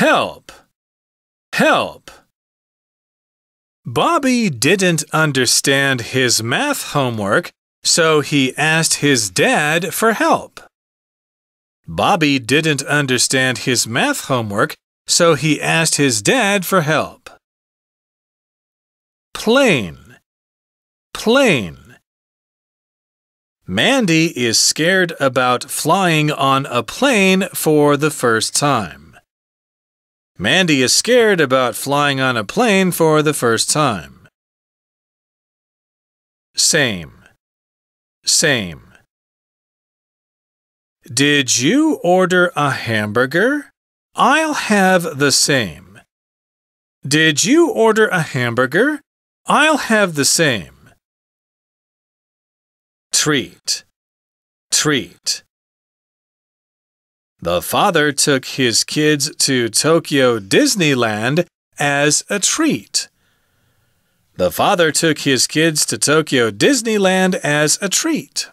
Help! Help! Bobby didn't understand his math homework, so he asked his dad for help. Bobby didn't understand his math homework, so he asked his dad for help. Plane, plane. Mandy is scared about flying on a plane for the first time. Mandy is scared about flying on a plane for the first time. Same. Same. Did you order a hamburger? I'll have the same. Did you order a hamburger? I'll have the same. Treat. Treat. The father took his kids to Tokyo Disneyland as a treat. The father took his kids to Tokyo Disneyland as a treat.